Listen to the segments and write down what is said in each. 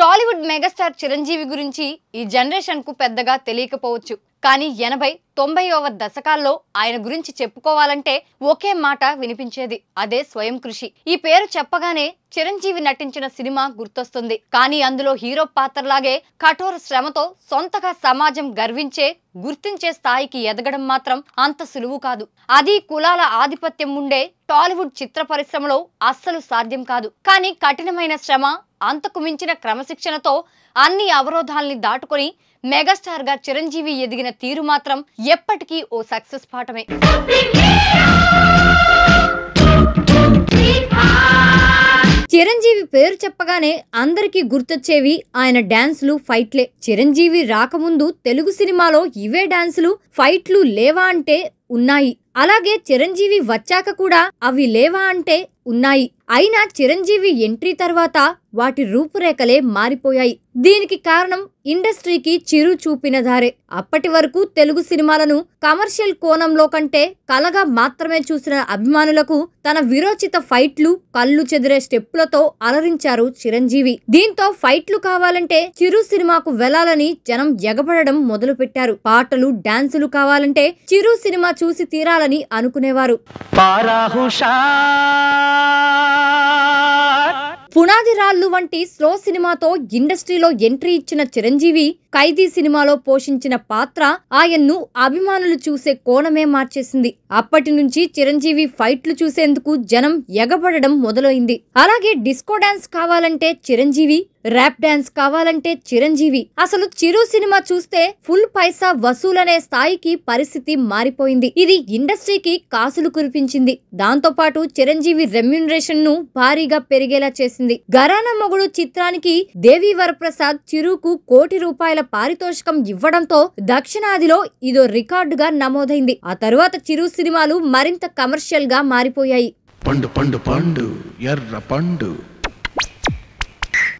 Tollywood megastar Chiranjeevi గురించి ఈ జనరేషన్కు పెద్దగా తెలియకపోవచ్చు కానీ ఎనభై తొంభైవ దశకాల్లో ఆయన గురించి చెప్పుకోవాలంటే ఒకే మాట వినిపించేది అదే స్వయం కృషి ఈ పేరు చెప్పగానే చిరంజీవి నటించిన సినిమా గుర్తొస్తుంది కానీ అందులో హీరో పాత్రలాగే కఠోర శ్రమతో సొంతగా సమాజం గర్వించే గుర్తించే స్థాయికి ఎదగడం మాత్రం అంత సులువు కాదు అది కులాల ఆధిపత్యం ఉండే టాలీవుడ్ చిత్ర పరిశ్రమలో అస్సలు సాధ్యం కాదు కానీ కఠినమైన శ్రమ అంతకు మించిన క్రమశిక్షణతో అన్ని అవరోధాల్ని దాటుకొని మెగాస్టార్గా చిరంజీవి ఎదిగిన తీరు మాత్రం ఎప్పటికీ ఓ సక్సెస్ పాఠమే చిరంజీవి పేరు చెప్పగానే అందరికీ గుర్తొచ్చేవి ఆయన డాన్సులు ఫైట్లే చిరంజీవి రాకముందు తెలుగు సినిమాలో ఇవే డాన్సులు ఫైట్లు లేవా అంటే ఉన్నాయి అలాగే చిరంజీవి వచ్చాక కూడా అవి లేవా అంటే ఉన్నాయి అయినా చిరంజీవి ఎంట్రీ తర్వాత వాటి రూపురేఖలే మారిపోయాయి దీనికి కారణం ఇండస్ట్రీకి చిరు చూపిన దారే అప్పటి వరకు తెలుగు సినిమాలను కమర్షియల్ కోణంలో కంటే కలగా మాత్రమే చూసిన అభిమానులకు తన విరోచిత ఫైట్లు కళ్ళు చెదిరే స్టెప్పులతో అలరించారు చిరంజీవి దీంతో ఫైట్లు కావాలంటే చిరు సినిమాకు వెళ్లాలని జనం ఎగబడడం మొదలుపెట్టారు పాటలు డాన్సులు కావాలంటే చిరు సినిమా చూసి తీరాలని అనుకునేవారు పునాది రాళ్ళు వంటి స్లో సినిమాతో ఇండస్ట్రీలో ఎంట్రీ ఇచ్చిన చిరంజీవి ఖైదీ సినిమాలో పోషించిన పాత్ర ఆయన్ను అభిమానులు చూసే కోణమే మార్చేసింది అప్పటి నుంచి చిరంజీవి ఫైట్లు చూసేందుకు జనం ఎగబడడం మొదలైంది అలాగే డిస్కో డాన్స్ కావాలంటే చిరంజీవి ర్యాప్ డాన్స్ కావాలంటే చిరంజీవి అసలు చిరు సినిమా చూస్తే ఫుల్ పైసా వసూలనే స్థాయికి పరిస్థితి మారిపోయింది ఇది ఇండస్ట్రీకి కాసులు కురిపించింది దాంతో పాటు చిరంజీవి రెమ్యునరేషన్ ను భారీగా పెరిగేలా చేసింది గరాన మొగుడు చిత్రానికి దేవి వరప్రసాద్ చిరుకు కోటి రూపాయల రూపాయల పారితోషికం ఇవ్వడంతో దక్షిణాదిలో ఇదో రికార్డుగా నమోదైంది ఆ తరువాత చిరు సినిమాలు మరింత కమర్షియల్ గా మారిపోయాయి పండు పండు పండు ఎర్ర పండు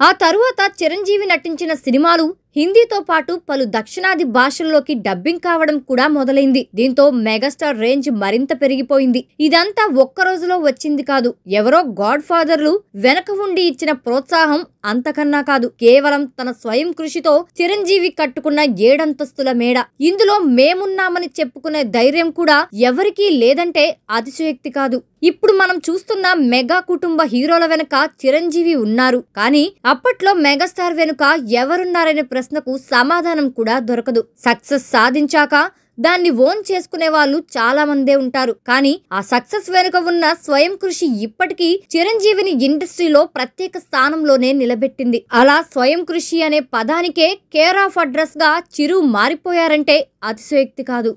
ఆ తరువాత చిరంజీవి నటించిన సినిమాలు హిందీతో పాటు పలు దక్షిణాది భాషల్లోకి డబ్బింగ్ కావడం కూడా మొదలైంది దీంతో మెగాస్టార్ రేంజ్ మరింత పెరిగిపోయింది ఇదంతా ఒక్క రోజులో వచ్చింది కాదు ఎవరో గాడ్ ఫాదర్లు వెనక ఉండి ఇచ్చిన ప్రోత్సాహం అంతకన్నా కాదు కేవలం తన స్వయం కృషితో చిరంజీవి కట్టుకున్న ఏడంతస్తుల మేడ ఇందులో మేమున్నామని చెప్పుకునే ధైర్యం కూడా ఎవరికీ లేదంటే అతిశయోక్తి కాదు ఇప్పుడు మనం చూస్తున్న మెగా కుటుంబ హీరోల వెనుక చిరంజీవి ఉన్నారు కానీ అప్పట్లో మెగాస్టార్ వెనుక ఎవరున్నారనే ప్రశ్న ప్రశ్నకు సమాధానం కూడా దొరకదు సక్సెస్ సాధించాక దాన్ని ఓన్ చేసుకునే వాళ్ళు చాలా మందే ఉంటారు కానీ ఆ సక్సెస్ వెనుక ఉన్న స్వయం కృషి ఇప్పటికీ చిరంజీవిని ఇండస్ట్రీలో ప్రత్యేక స్థానంలోనే నిలబెట్టింది అలా స్వయం కృషి అనే పదానికే కేర్ ఆఫ్ అడ్రస్ గా చిరు మారిపోయారంటే అతిశయోక్తి కాదు